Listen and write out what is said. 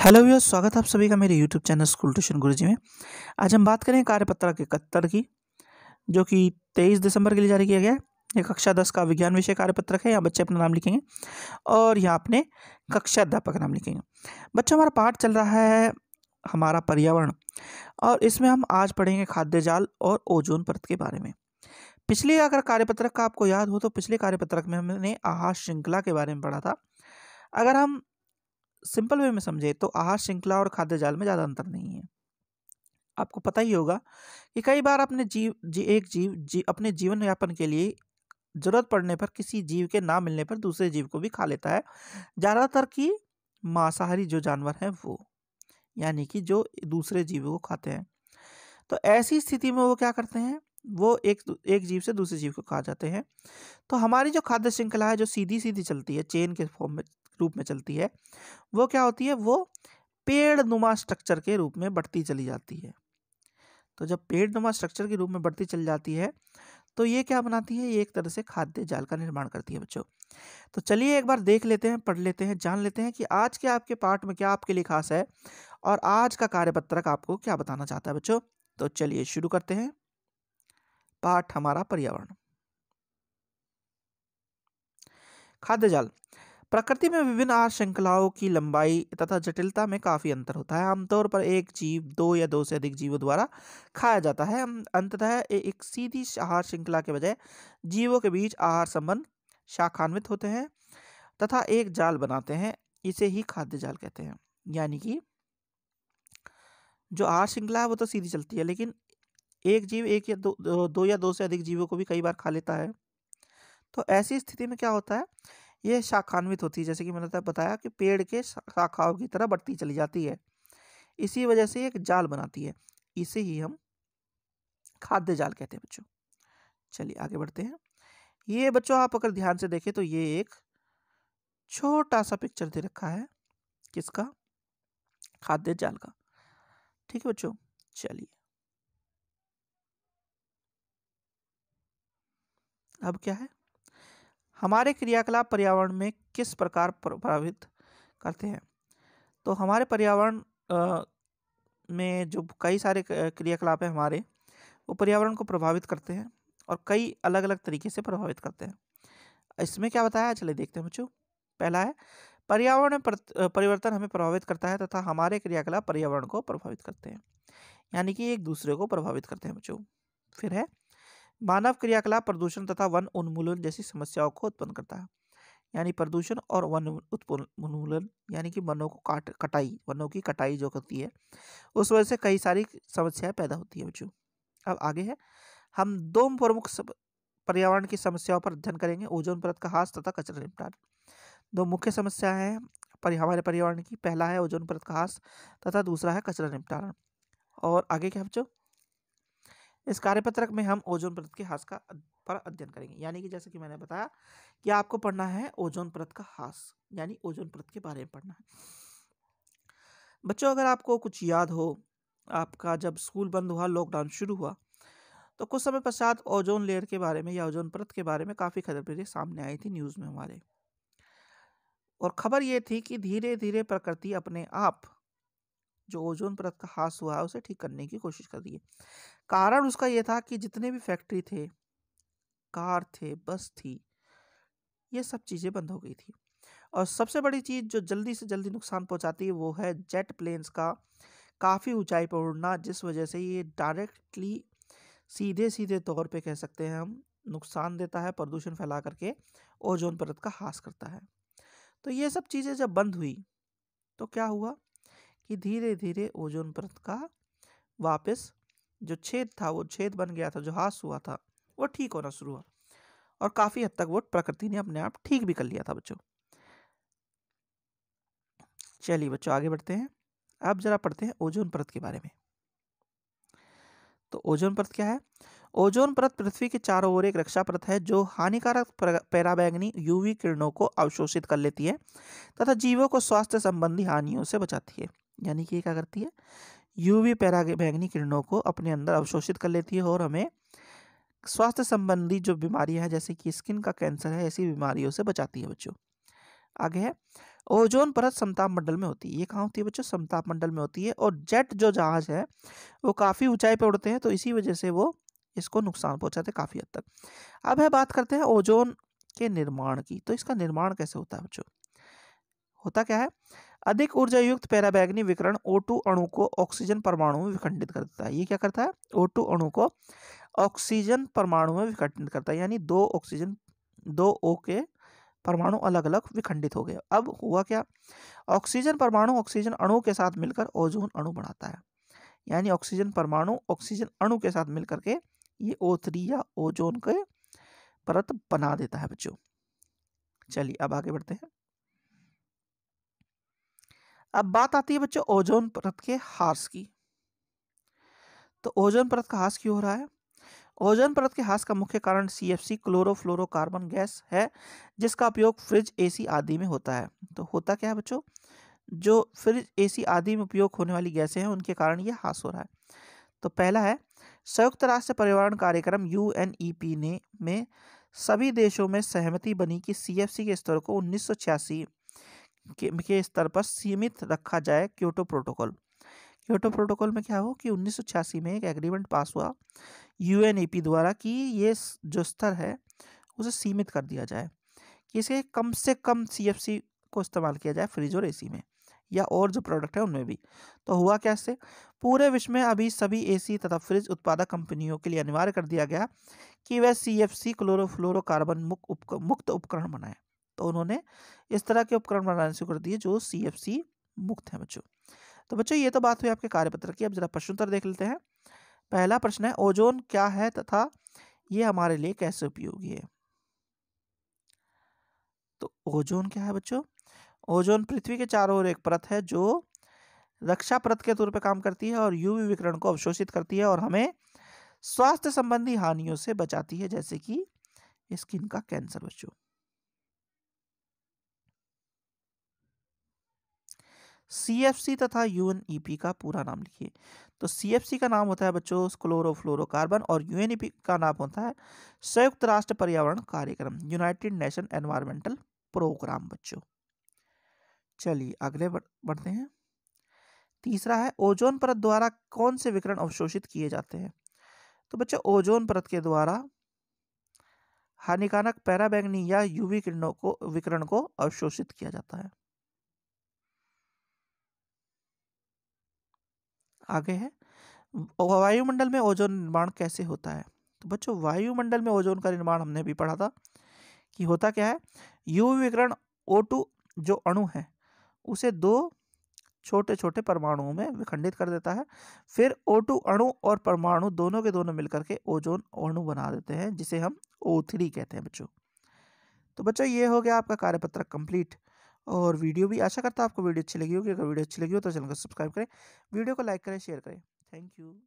hello view स्वागत है आप सभी का मेरे YouTube channel school tuition Guruji में आज हम बात करें कार्यपत्र के इकहत्तर की जो कि तेईस दिसंबर के लिए जारी किया गया है ये कक्षा दस का विज्ञान विषय कार्यपत्र है यहाँ बच्चे अपना नाम लिखेंगे और यहाँ अपने कक्षा अध्यापक का नाम लिखेंगे बच्चों हमारा पाठ चल रहा है हमारा पर्यावरण और इसमें हम आज पढ़ेंगे खाद्य जाल और ओजोन परत के बारे में पिछले अगर कार्यपत्रक का आपको याद हो तो पिछले कार्यपत्रक में हमने आहार श्रृंखला के बारे में पढ़ा था अगर हम सिंपल वे में समझे तो आहार श्रृंखला और खाद्य जाल में ज़्यादा अंतर नहीं है आपको पता ही होगा कि कई बार अपने जीव जी एक जीव जी अपने जीवन यापन के लिए जरूरत पड़ने पर किसी जीव के ना मिलने पर दूसरे जीव को भी खा लेता है ज़्यादातर की मांसाहारी जो जानवर हैं वो यानी कि जो दूसरे जीव को खाते हैं तो ऐसी स्थिति में वो क्या करते हैं वो एक एक जीव से दूसरे जीव को खा जाते हैं तो हमारी जो खाद्य श्रृंखला है जो सीधी सीधी चलती है चेन के फॉर्म में रूप में चलती है वो क्या होती है वो पेड़ नुमा स्ट्रक्चर के रूप में बढ़ती चली जाती है तो जब पेड़ नुमा स्ट्रक्चर के रूप में बढ़ती चली जाती है तो ये क्या बनाती है ये एक तरह से खाद्य जाल का निर्माण करती है बच्चों तो चलिए एक बार देख लेते हैं पढ़ लेते हैं जान लेते हैं कि आज के आपके पाठ में क्या आपके लिए खास है और आज का कार्यपत्रक आपको क्या बताना चाहता है बच्चों तो चलिए शुरू करते हैं पाठ हमारा पर्यावरण खाद्य जाल प्रकृति में विभिन्न आहार श्रृंखलाओं की लंबाई तथा जटिलता में काफ़ी अंतर होता है आमतौर पर एक जीव दो या दो से अधिक जीवों द्वारा खाया जाता है अं, अंततः एक सीधी आहार श्रृंखला के बजाय जीवों के बीच आहार संबंध शाखान्वित होते हैं तथा एक जाल बनाते हैं इसे ही खाद्य जाल कहते हैं यानी कि जो आहार श्रृंखला है वो तो सीधी चलती है लेकिन एक जीव एक या दो, दो या दो से अधिक जीवों को भी कई बार खा लेता है तो ऐसी स्थिति में क्या होता है ये शाखान्वित होती है जैसे कि मैंने तो बताया कि पेड़ के शाखाओं की तरह बढ़ती चली जाती है इसी वजह से एक जाल बनाती है इसे ही हम खाद्य जाल कहते हैं बच्चों चलिए आगे बढ़ते हैं ये बच्चों आप अगर ध्यान से देखें तो ये एक छोटा सा पिक्चर दे रखा है किसका खाद्य जाल का ठीक है बच्चों चलिए अब क्या है हमारे क्रियाकलाप पर्यावरण में किस प्रकार प्रभावित करते हैं तो हमारे पर्यावरण में जो कई सारे क्रियाकलाप हैं हमारे वो पर्यावरण को प्रभावित करते हैं और कई अलग अलग तरीके से प्रभावित करते हैं इसमें क्या बताया चले देखते हैं बच्चों पहला है पर्यावरण में परिवर्तन हमें प्रभावित करता है तथा हमारे क्रियाकलाप पर्यावरण को प्रभावित करते हैं यानी कि एक दूसरे को प्रभावित करते हैं बच्चों फिर है मानव क्रियाकलाप प्रदूषण तथा वन उन्मूलन जैसी समस्याओं को उत्पन्न करता है यानी प्रदूषण और वन उन्मूलन यानी कि वनों को काट कटाई वनों की कटाई जो करती है उस वजह से कई सारी समस्याएं पैदा होती है बच्चों अब आगे है हम दो प्रमुख पर्यावरण की समस्याओं पर अध्ययन करेंगे ओजोन परत का हास तथा कचरा निपटान दो मुख्य समस्या है पर हमारे पर्यावरण की पहला है ओजोन परत का हास तथा दूसरा है कचरा निपटान और आगे क्या बच्चों इस कार्यपत्रक में हम ओजोन परत के हास का पर अध्ययन करेंगे यानी कि जैसे कि मैंने बताया कि आपको पढ़ना है ओजोन परत का हास यानी ओजोन परत के बारे में पढ़ना है बच्चों अगर आपको कुछ याद हो आपका जब स्कूल बंद हुआ लॉकडाउन शुरू हुआ तो कुछ समय पश्चात ओजोन लेयर के बारे में या ओजोन परत के बारे में काफ़ी खबरें सामने आई थी न्यूज़ में हमारे और खबर ये थी कि धीरे धीरे प्रकृति अपने आप जो ओजोन परत का हास हुआ है उसे ठीक करने की कोशिश कर रही है कारण उसका यह था कि जितने भी फैक्ट्री थे कार थे बस थी ये सब चीज़ें बंद हो गई थी और सबसे बड़ी चीज़ जो जल्दी से जल्दी नुकसान पहुंचाती है वो है जेट प्लेन्स का काफ़ी ऊंचाई पर उड़ना जिस वजह से ये डायरेक्टली सीधे सीधे तौर पे कह सकते हैं हम नुकसान देता है प्रदूषण फैला करके ओजोन परत का हास करता है तो ये सब चीज़ें जब बंद हुई तो क्या हुआ कि धीरे धीरे ओजोन परत का वापस जो छेद था वो छेद बन गया था जो हास हुआ था वो ठीक होना शुरू हुआ और काफ़ी हद तक वो प्रकृति ने अपने आप ठीक भी कर लिया था बच्चों चलिए बच्चों आगे बढ़ते हैं अब जरा पढ़ते हैं ओजोन परत के बारे में तो ओजोन परत क्या है ओजोन परत पृथ्वी के चारों ओर एक रक्षा परत है जो हानिकारक पैराबैंगनी यूवी किरणों को अवशोषित कर लेती है तथा जीवों को स्वास्थ्य संबंधी हानियों से बचाती है यानी कि क्या करती है यूवी पैरा किरणों को अपने अंदर अवशोषित कर लेती है और हमें स्वास्थ्य संबंधी जो बीमारियां हैं जैसे कि स्किन का कैंसर है ऐसी बीमारियों से बचाती है बच्चों आगे है ओजोन परत समताप मंडल में होती है ये कहाँ होती है बच्चों समताप मंडल में होती है और जेट जो जहाज है वो काफ़ी ऊंचाई पर उड़ते हैं तो इसी वजह से वो इसको नुकसान पहुंचाते काफ़ी हद तक अब है बात करते हैं ओजोन के निर्माण की तो इसका निर्माण कैसे होता है बच्चों होता क्या है अधिक ऊर्जा युक्त पैराबैगनी विकरण O2 अणु को ऑक्सीजन परमाणु में विखंडित कर देता है ये क्या करता है O2 अणु को ऑक्सीजन परमाणु में विखंडित करता है यानी दो ऑक्सीजन दो ओ के परमाणु अलग अलग विखंडित हो गए अब हुआ क्या ऑक्सीजन परमाणु ऑक्सीजन अणु के साथ मिलकर ओजोन अणु बनाता है यानी ऑक्सीजन परमाणु ऑक्सीजन अणु के साथ मिलकर के ये ओ थ्री या ओजोन के परत बना देता है बच्चों चलिए अब आगे बढ़ते हैं अब बात आती है बच्चों ओजोन परत के हास की तो ओजोन परत का हास क्यों हो रहा है ओजोन परत के हास का मुख्य कारण C F C chlorofluorocarbon gas है जिसका उपयोग फ्रिज एसी आदि में होता है तो होता क्या है बच्चों जो फ्रिज एसी आदि में उपयोग होने वाली गैसें हैं उनके कारण ये हास हो रहा है तो पहला है संयुक्त राष्ट्र पर्यावरण कार्यक्रम यू e ने में सभी देशों में सहमति बनी कि सी के स्तर को उन्नीस के, स्तर पर सीमित रखा जाए क्योटो प्रोटोकॉल क्योटो प्रोटोकॉल में क्या हो कि उन्नीस में एक एग्रीमेंट पास हुआ यू द्वारा कि ये जो स्तर है उसे सीमित कर दिया जाए कि इसे कम से कम सी को इस्तेमाल किया जाए फ्रिज और एसी में या और जो प्रोडक्ट है उनमें भी तो हुआ कैसे पूरे विश्व में अभी सभी एसी तथा फ्रिज उत्पादक कंपनियों के लिए अनिवार्य कर दिया गया कि वह सी एफ सी क्लोरोफ्लोरोकार्बन मुक्त उपकरण बनाए तो उन्होंने इस तरह के उपकरण बनाने शुरू कर दिए जो सी मुक्त है बच्चों तो बच्चों ये तो बात हुई आपके कार्यपत्र की अब जरा उत्तर देख लेते हैं पहला प्रश्न है ओजोन क्या है तथा ये हमारे लिए कैसे उपयोगी है तो ओजोन क्या है बच्चों ओजोन पृथ्वी के चारों ओर एक परत है जो रक्षा परत के तौर पर काम करती है और यूवी विकिरण को अवशोषित करती है और हमें स्वास्थ्य संबंधी हानियों से बचाती है जैसे कि स्किन का कैंसर बच्चों सी तथा यू e का पूरा नाम लिखिए तो सी का नाम होता है बच्चों क्लोरोफ्लोरोकार्बन और यू e का नाम होता है संयुक्त राष्ट्र पर्यावरण कार्यक्रम यूनाइटेड नेशन एनवायरमेंटल प्रोग्राम बच्चों चलिए अगले बढ़ते हैं तीसरा है ओजोन परत द्वारा कौन से विकरण अवशोषित किए जाते हैं तो बच्चों ओजोन परत के द्वारा हानिकारक पैराबैंगनी या यूवी किरणों को विकरण को अवशोषित किया जाता है आगे है वायुमंडल में ओजोन निर्माण कैसे होता है तो बच्चों वायुमंडल में ओजोन का निर्माण हमने भी पढ़ा था कि होता क्या है यू विकरण ओ जो अणु है उसे दो छोटे छोटे परमाणुओं में विखंडित कर देता है फिर ओ अणु और परमाणु दोनों के दोनों मिलकर के ओजोन अणु बना देते हैं जिसे हम ओ कहते हैं बच्चों तो बच्चों ये हो गया आपका कार्यपत्रक कंप्लीट और वीडियो भी आशा करता है आपको वीडियो अच्छी लगी होगी अगर वीडियो अच्छी लगी हो तो चैनल को सब्सक्राइब करें वीडियो को लाइक करें शेयर करें थैंक यू